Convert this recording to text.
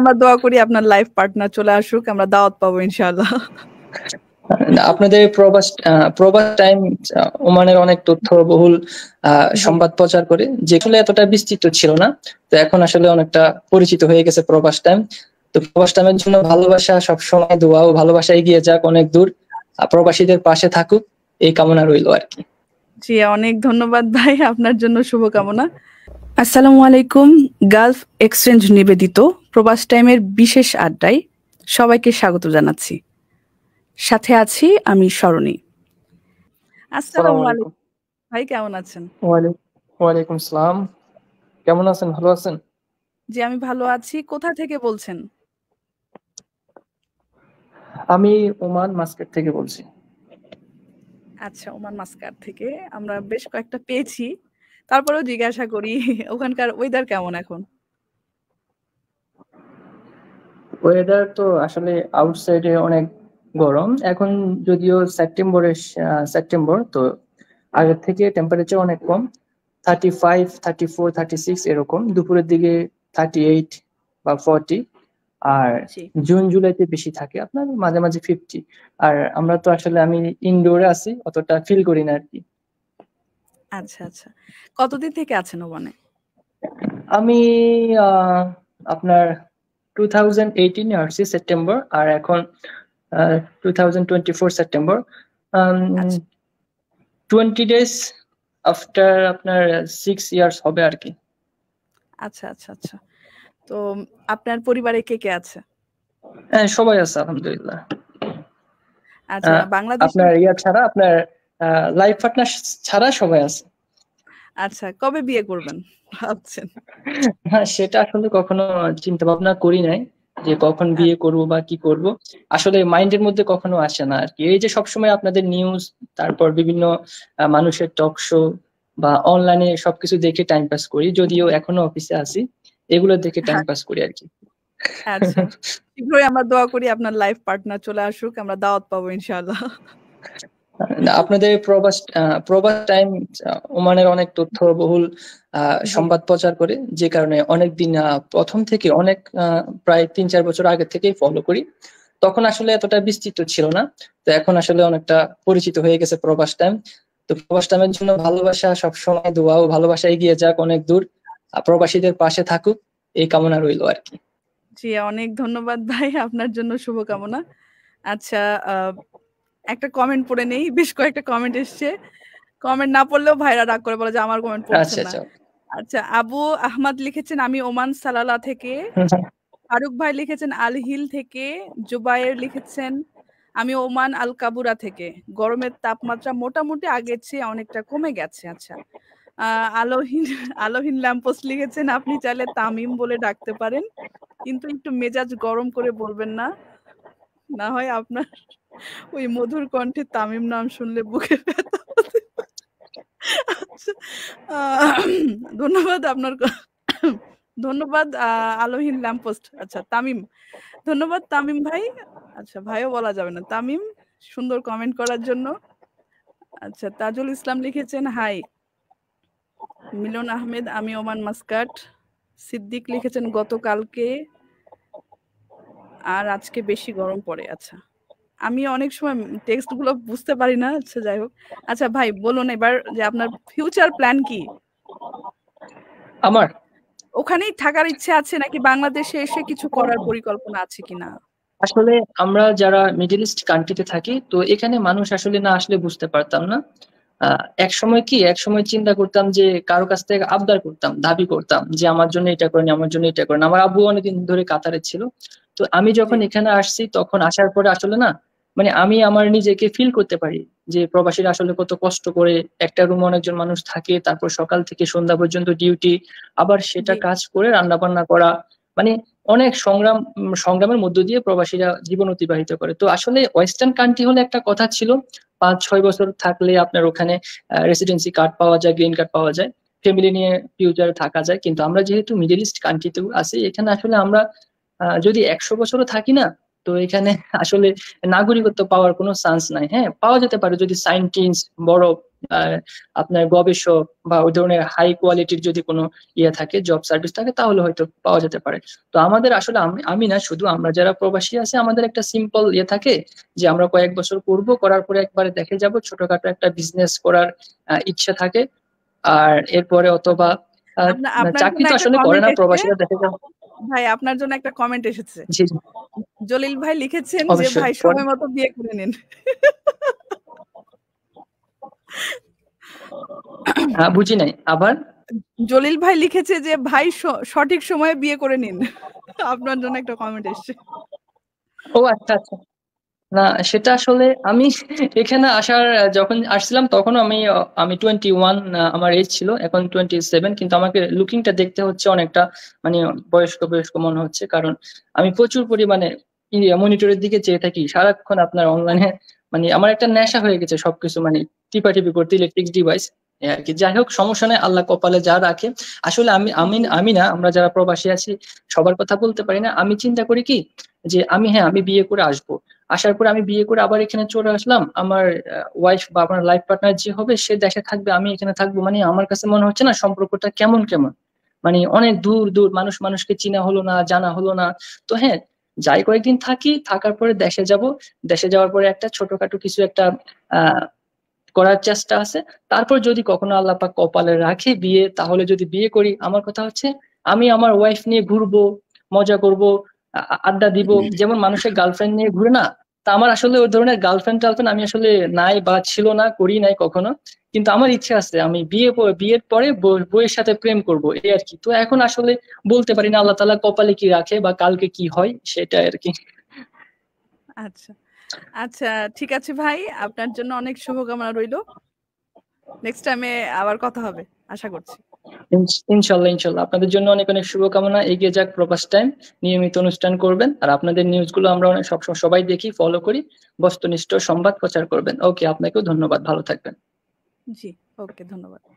আমরা দোয়া করি আপনার লাইফ পার্টনার চলে আসুক আমরা দাওয়াত পাবো ইনশাআল্লাহ আপনাদের প্রবাস প্রবাস টাইম ওমানের অনেক তথ্য বহুল সংবাদ প্রচার করে যেগুলো এতটা বিস্তৃত ছিল না তো এখন আসলে অনেকটা পরিচিত হয়ে গেছে প্রবাস টাইম তো প্রবাস টাইমের জন্য ভালোবাসা সবসময় দোয়া ও ভালোবাসা এগিয়ে যাক অনেক দূর প্রবাসীদের পাশে থাকুক এই কামনা রইল আর কি জি অনেক ধন্যবাদ ভাই আপনার জন্য শুভকামনা আসসালামু আলাইকুম গালফ এক্সচেঞ্জ নিবেদিত প্রবাস টাইমের বিশেষ আড্ডায় সবাইকে স্বাগত জানাচ্ছি সাথে আছি আমি সরণী আসসালামু ভাই কেমন আছেন ওয়ালাইকুম আসসালাম কেমন আছেন ভালো আছেন জি আমি ভালো আছি কোথা থেকে বলছেন আমি ওমান মাস্কার থেকে বলছি আচ্ছা ওমান মাস্কার থেকে আমরা বেশ কয়েকটা পেয়েছি তারপরেও জিজ্ঞাসা করি ওখানকার ওয়েদার কেমন এখন ওয়েদার তো আসলে আউটসাইডে অনেক গরম এখন যদিও সেপ্টেম্বরের সেপ্টেম্বর তো আগের থেকে টেম্পারেচার অনেক কম thirty five thirty four thirty six এরকম দুপুরের দিকে থার্টি এইট বা ফর্টি আর জুন জুলাইতে বেশি থাকে আপনার মাঝে মাঝে ফিফটি আর আমরা তো আসলে আমি ইনডোরে আছি অতটা ফিল করি না আর কি আচ্ছা আচ্ছা কতদিন থেকে আছেন ওখানে আমি আপনার 2018 আরছি সেপ্টেম্বর আর এখন 2024 সেপ্টেম্বর 20 ডেজ আফটার আপনার 6 ইয়ার্স হবে আর কি আচ্ছা আচ্ছা আচ্ছা তো আপনার পরিবারে কে কে আছে হ্যাঁ সবাই আছে আলহামদুলিল্লাহ আচ্ছা বাংলাদেশ আপনার ইয়া ছাড়া আপনার লাইফ পার্টনার ছাড়া সবাই আছে আচ্ছা কবে বিয়ে করবেন ভাবছেন হ্যাঁ সেটা আসলে কখনো চিন্তা ভাবনা করি নাই যে কখন হ্যাঁ। বিয়ে করব বা কি করব আসলে মাইন্ডের মধ্যে কখনো আসে না আর কি এই যে সবসময় আপনাদের নিউজ তারপর বিভিন্ন মানুষের টক শো বা অনলাইনে সবকিছু দেখে টাইম পাস করি যদিও এখনো অফিসে আছি এগুলো দেখে টাইম হ্যাঁ। পাস করি আর কি আচ্ছা শীঘ্রই আমরা দোয়া করি আপনার লাইফ পার্টনার চলে আসুক আমরা দাওয়াত পাবো ইনশাআল্লাহ আপনাদের প্রবাস প্রবাস টাইম ওমানের অনেক তথ্য বহুল সংবাদ প্রচার করে যে কারণে অনেকদিন প্রথম থেকে অনেক প্রায় তিন চার বছর আগে থেকেই ফলো করি তখন আসলে এতটা বিস্তৃত ছিল না তো এখন আসলে অনেকটা পরিচিত হয়ে গেছে প্রবাস টাইম তো প্রবাস টাইমের জন্য ভালোবাসা সবসময় দোয়া ও ভালোবাসা এগিয়ে যাক অনেক দূর প্রবাসীদের পাশে থাকুক এই কামনা রইল আর কি জি অনেক ধন্যবাদ ভাই আপনার জন্য শুভকামনা আচ্ছা একটা কমেন্ট পড়ে নেই বেশ কয়েকটা কমেন্ট এসছে কমেন্ট না পড়লেও ভাইরা রাগ করে বলে যে আমার কমেন্ট পড়ছে আচ্ছা, না আচ্ছা।, আচ্ছা আবু আহমদ লিখেছেন আমি ওমান সালালা থেকে ফারুক ভাই লিখেছেন আল হিল থেকে জুবায়ের লিখেছেন আমি ওমান আল কাবুরা থেকে গরমের তাপমাত্রা মোটামুটি আগের চেয়ে অনেকটা কমে গেছে আচ্ছা আলোহীন আলোহীন ল্যাম্পোস লিখেছেন আপনি চাইলে তামিম বলে ডাকতে পারেন কিন্তু একটু মেজাজ গরম করে বলবেন না না হয় আপনার ওই মধুর কণ্ঠে তামিম নাম শুনলে বুকে আচ্ছা, ধন্যবাদ আপনার ধন্যবাদ আলোহীন ল্যাম্পোস্ট আচ্ছা তামিম ধন্যবাদ তামিম ভাই আচ্ছা ভাইও বলা যাবে না তামিম সুন্দর কমেন্ট করার জন্য আচ্ছা তাজুল ইসলাম লিখেছেন হাই মিলন আহমেদ আমি ওমান মাস্কাট সিদ্দিক লিখেছেন গতকালকে আর আজকে বেশি গরম পড়ে আচ্ছা আমি অনেক সময় টেক্সট গুলো বুঝতে পারি না আচ্ছা যাই হোক আচ্ছা ভাই বলুন এবার যে আপনার ফিউচার প্ল্যান কি আমার ওখানেই থাকার ইচ্ছে আছে নাকি বাংলাদেশে এসে কিছু করার পরিকল্পনা আছে কিনা আসলে আমরা যারা মিডল ইস্ট কান্ট্রিতে থাকি তো এখানে মানুষ আসলে না আসলে বুঝতে পারতাম না এক সময় কি এক সময় চিন্তা করতাম যে কারো কাছ থেকে আবদার করতাম দাবি করতাম যে আমার জন্য এটা করেন আমার জন্য এটা করেন আমার আব্বু অনেকদিন ধরে কাতারে ছিল তো আমি যখন এখানে আসছি তখন আসার পরে আসলে না মানে আমি আমার নিজেকে ফিল করতে পারি যে প্রবাসীরা আসলে কত কষ্ট করে একটা রুমে অনেকজন মানুষ থাকে তারপর সকাল থেকে সন্ধ্যা পর্যন্ত ডিউটি আবার সেটা কাজ করে রান্না বান্না করা মানে অনেক সংগ্রাম সংগ্রামের মধ্য দিয়ে প্রবাসীরা জীবন অতিবাহিত করে তো আসলে ওয়েস্টার্ন কান্ট্রি হলে একটা কথা ছিল পাঁচ ছয় বছর থাকলে আপনার ওখানে রেসিডেন্সি কার্ড পাওয়া যায় গ্রিন কার্ড পাওয়া যায় ফ্যামিলি নিয়ে ফিউচারে থাকা যায় কিন্তু আমরা যেহেতু মিডিল ইস্ট কান্ট্রিতেও আছি এখানে আসলে আমরা যদি একশো বছরও থাকি না তো এখানে আসলে নাগরিকত্ব পাওয়ার কোনো চান্স নাই হ্যাঁ পাওয়া যেতে পারে যদি সাইন্টিস্ট বড় আপনার গবেষক বা ওই ধরনের হাই কোয়ালিটির যদি কোনো ইয়ে থাকে জব সার্ভিস থাকে তাহলে হয়তো পাওয়া যেতে পারে তো আমাদের আসলে আমি না শুধু আমরা যারা প্রবাসী আছে আমাদের একটা সিম্পল ইয়ে থাকে যে আমরা কয়েক বছর করব করার পরে একবারে দেখে যাব ছোটখাটো একটা বিজনেস করার ইচ্ছা থাকে আর এরপরে অথবা চাকরি তো আসলে করে না প্রবাসীরা দেখে যাবো ভাই আপনার জন্য একটা কমেন্ট এসেছে জলিল ভাই লিখেছেন যে ভাই সময় মতো বিয়ে করে নিন বুঝি নাই আবার জলিল ভাই লিখেছে যে ভাই সঠিক সময়ে বিয়ে করে নিন আপনার জন্য একটা কমেন্ট এসেছে ও আচ্ছা আচ্ছা না সেটা আসলে আমি এখানে আসার যখন আসছিলাম তখন আমি আমি টোয়েন্টি ওয়ান আমার এজ ছিল এখন টোয়েন্টি সেভেন কিন্তু আমাকে লুকিংটা দেখতে হচ্ছে অনেকটা মানে বয়স্ক বয়স্ক মনে হচ্ছে কারণ আমি প্রচুর পরিমাণে মনিটরের দিকে চেয়ে থাকি সারাক্ষণ আপনার অনলাইনে মানে আমার একটা নেশা হয়ে গেছে সবকিছু মানে টিপা টিপি করতে ইলেকট্রিক ডিভাইস আর কি যাই হোক সমস্যা নেই আল্লাহ কপালে যা রাখে আসলে আমি আমি আমি না আমরা যারা প্রবাসী আছি সবার কথা বলতে পারি না আমি চিন্তা করি কি যে আমি হ্যাঁ আমি বিয়ে করে আসবো আসার পরে আমি বিয়ে করে আবার এখানে চলে আসলাম আমার ওয়াইফ বা আপনার লাইফ পার্টনার যে হবে সে দেশে থাকবে আমি এখানে থাকবো মানে আমার কাছে মনে হচ্ছে না সম্পর্কটা কেমন কেমন মানে অনেক দূর দূর মানুষ মানুষকে চিনা হলো না জানা হলো না তো হ্যাঁ যাই কয়েকদিন থাকি থাকার পরে দেশে যাব দেশে যাওয়ার পরে একটা ছোটখাটো কিছু একটা করার চেষ্টা আছে তারপর যদি কখনো আল্লাহ কপালে রাখে বিয়ে তাহলে যদি বিয়ে করি আমার কথা হচ্ছে আমি আমার ওয়াইফ নিয়ে ঘুরবো মজা করব আড্ডা দিব যেমন মানুষের গার্লফ্রেন্ড নিয়ে ঘুরে না তা আমার আসলে ওই ধরনের গার্লফ্রেন্ড টালফ্রেন্ড আমি আসলে নাই বা ছিল না করি নাই কখনো কিন্তু আমার ইচ্ছে আছে আমি বিয়ে বিয়ের পরে বইয়ের সাথে প্রেম করব এই আর কি তো এখন আসলে বলতে পারি না আল্লাহ তালা কপালে কি রাখে বা কালকে কি হয় সেটা আর কি আচ্ছা আচ্ছা ঠিক আছে ভাই আপনার জন্য অনেক শুভকামনা রইল নেক্সট টাইমে আবার কথা হবে আশা করছি ইনশাল্লাহ ইনশাল্লাহ আপনাদের জন্য অনেক অনেক শুভকামনা এগিয়ে যাক প্রকাশ টাইম নিয়মিত অনুষ্ঠান করবেন আর আপনাদের নিউজগুলো আমরা অনেক সবসময় সবাই দেখি ফলো করি বস্তুনিষ্ঠ সংবাদ প্রচার করবেন ওকে আপনাকেও ধন্যবাদ ভালো থাকবেন জি ওকে ধন্যবাদ